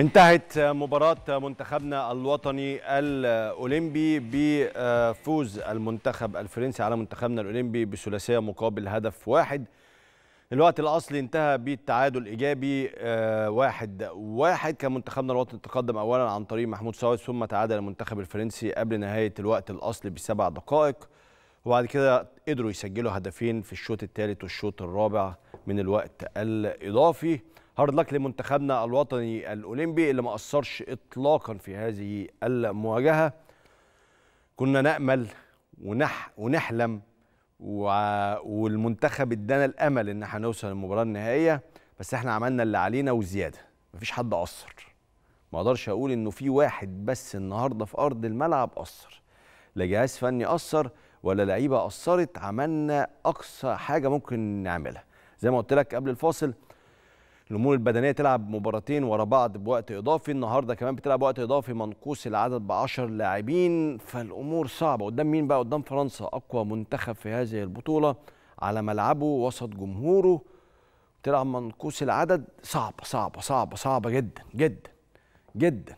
انتهت مباراة منتخبنا الوطني الأولمبي بفوز المنتخب الفرنسي على منتخبنا الأولمبي بثلاثية مقابل هدف واحد الوقت الأصلي انتهى بالتعادل إيجابي آه، واحد واحد كان منتخبنا الوطني تقدم أولا عن طريق محمود سواد ثم تعادل المنتخب الفرنسي قبل نهاية الوقت الأصلي بسبع دقائق وبعد كده قدروا يسجلوا هدفين في الشوط الثالث والشوط الرابع من الوقت الإضافي هارد لك لمنتخبنا الوطني الاولمبي اللي ما قصرش اطلاقا في هذه المواجهه كنا نامل ونح ونحلم والمنتخب ادانا الامل ان احنا نوصل للمباراه النهائيه بس احنا عملنا اللي علينا وزياده مفيش حد قصر ما اقدرش اقول انه في واحد بس النهارده في ارض الملعب قصر لا جهاز فني قصر ولا لعيبه قصرت عملنا اقصى حاجه ممكن نعملها زي ما قلت لك قبل الفاصل الامور البدنيه تلعب مباراتين ورا بعض بوقت اضافي النهارده كمان بتلعب وقت اضافي منقوص العدد ب 10 لاعبين فالامور صعبه قدام مين بقى قدام فرنسا اقوى منتخب في هذه البطوله على ملعبه وسط جمهوره تلعب منقوص العدد صعبه صعبه صعبه صعبه جدا جدا جدا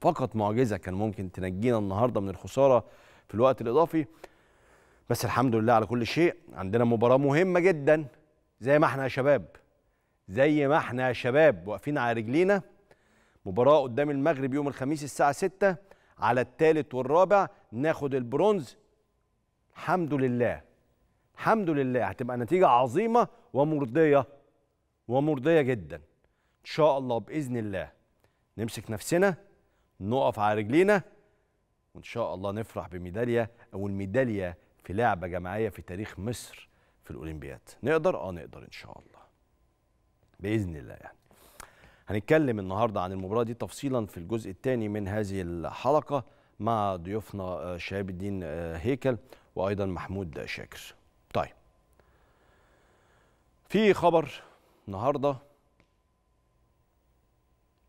فقط معجزه كان ممكن تنجينا النهارده من الخساره في الوقت الاضافي بس الحمد لله على كل شيء عندنا مباراه مهمه جدا زي ما احنا يا شباب زي ما احنا يا شباب واقفين على رجلينا مباراة قدام المغرب يوم الخميس الساعة 6 على الثالث والرابع ناخد البرونز الحمد لله الحمد لله هتبقى نتيجة عظيمة ومرضية ومرضية جدا إن شاء الله بإذن الله نمسك نفسنا نقف على رجلينا وإن شاء الله نفرح بميدالية أو الميدالية في لعبة جماعية في تاريخ مصر في الأولمبياد نقدر؟ آه نقدر إن شاء الله باذن الله يعني. هنتكلم النهارده عن المباراه دي تفصيلا في الجزء الثاني من هذه الحلقه مع ضيوفنا آه، شهاب الدين آه، هيكل وايضا محمود شاكر. طيب. في خبر النهارده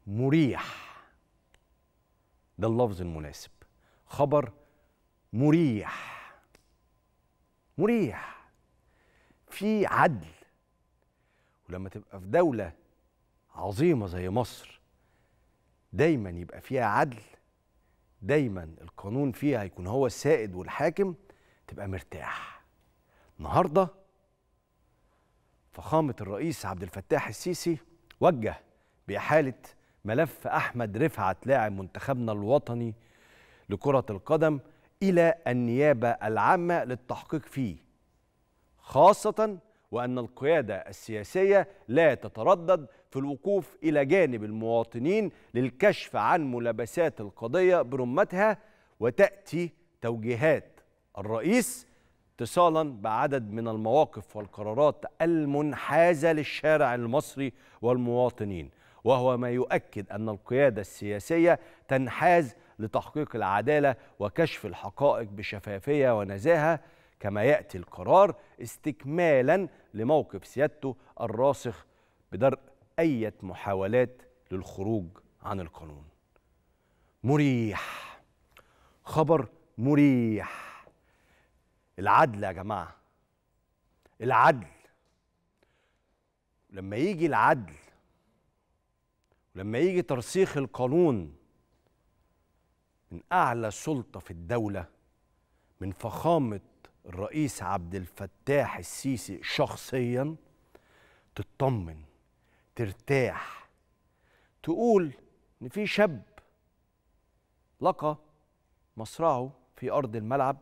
مريح ده اللفظ المناسب خبر مريح مريح في عدل ولما تبقى في دولة عظيمة زي مصر دايما يبقى فيها عدل دايما القانون فيها يكون هو السائد والحاكم تبقى مرتاح النهارده فخامة الرئيس عبد الفتاح السيسي وجه بإحالة ملف أحمد رفعت لاعب منتخبنا الوطني لكرة القدم إلى النيابة العامة للتحقيق فيه خاصة وأن القيادة السياسية لا تتردد في الوقوف إلى جانب المواطنين للكشف عن ملابسات القضية برمتها وتأتي توجيهات الرئيس اتصالا بعدد من المواقف والقرارات المنحازة للشارع المصري والمواطنين وهو ما يؤكد أن القيادة السياسية تنحاز لتحقيق العدالة وكشف الحقائق بشفافية ونزاهة كما ياتي القرار استكمالا لموقف سيادته الراسخ بدرء اي محاولات للخروج عن القانون مريح خبر مريح العدل يا جماعه العدل لما يجي العدل ولما يجي ترسيخ القانون من اعلى سلطه في الدوله من فخامه الرئيس عبد الفتاح السيسي شخصيا تطمن ترتاح تقول ان في شاب لقى مصرعه في ارض الملعب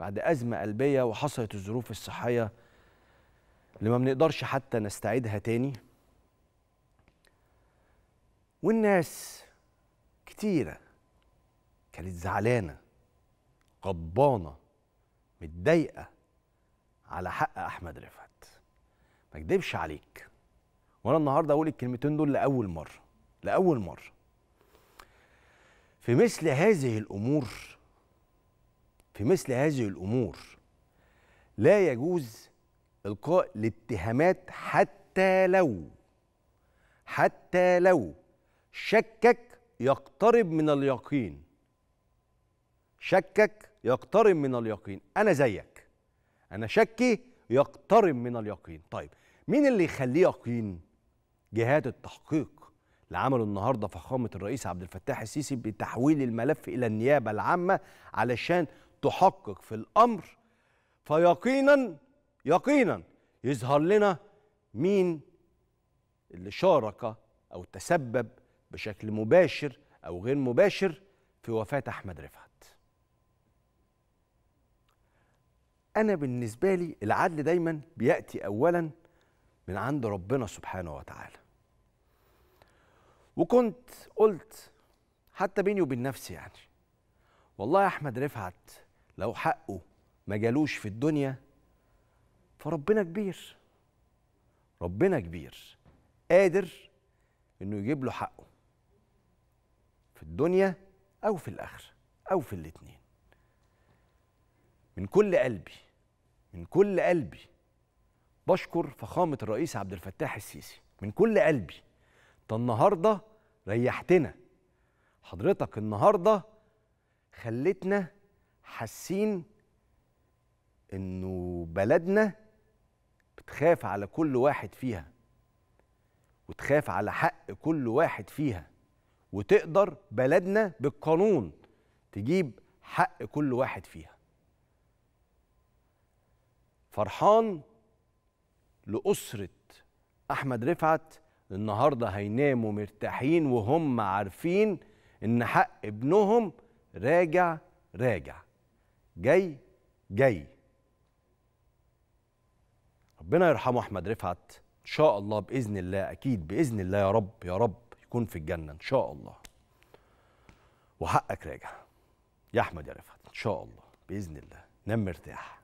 بعد ازمه قلبيه وحصلت الظروف الصحيه اللي ما بنقدرش حتى نستعيدها تاني والناس كتيره كانت زعلانه غضبانه متضايقه على حق احمد رفعت ما اكدبش عليك وانا النهارده اقول الكلمتين دول لاول مره لاول مره في مثل هذه الامور في مثل هذه الامور لا يجوز القاء الاتهامات حتى لو حتى لو شكك يقترب من اليقين شكك يقترب من اليقين انا زيك انا شكي يقترب من اليقين طيب مين اللي يخليه يقين جهات التحقيق اللي عمله النهارده فخامه الرئيس عبد الفتاح السيسي بتحويل الملف الى النيابه العامه علشان تحقق في الامر فيقينا يقينا يظهر لنا مين اللي شارك او تسبب بشكل مباشر او غير مباشر في وفاه احمد رفعت انا بالنسبه لي العدل دايما بياتي اولا من عند ربنا سبحانه وتعالى وكنت قلت حتى بيني وبين نفسي يعني والله يا احمد رفعت لو حقه ما جالوش في الدنيا فربنا كبير ربنا كبير قادر انه يجيب له حقه في الدنيا او في الاخره او في الاتنين من كل قلبي من كل قلبي بشكر فخامة الرئيس عبد الفتاح السيسي من كل قلبي ده النهارده ريحتنا حضرتك النهارده خلتنا حاسين انه بلدنا بتخاف على كل واحد فيها وتخاف على حق كل واحد فيها وتقدر بلدنا بالقانون تجيب حق كل واحد فيها فرحان لأسرة أحمد رفعت النهارده هيناموا مرتاحين وهم عارفين إن حق ابنهم راجع راجع جاي جاي ربنا يرحمه أحمد رفعت إن شاء الله بإذن الله أكيد بإذن الله يا رب يا رب يكون في الجنة إن شاء الله وحقك راجع يا أحمد يا رفعت إن شاء الله بإذن الله نام مرتاح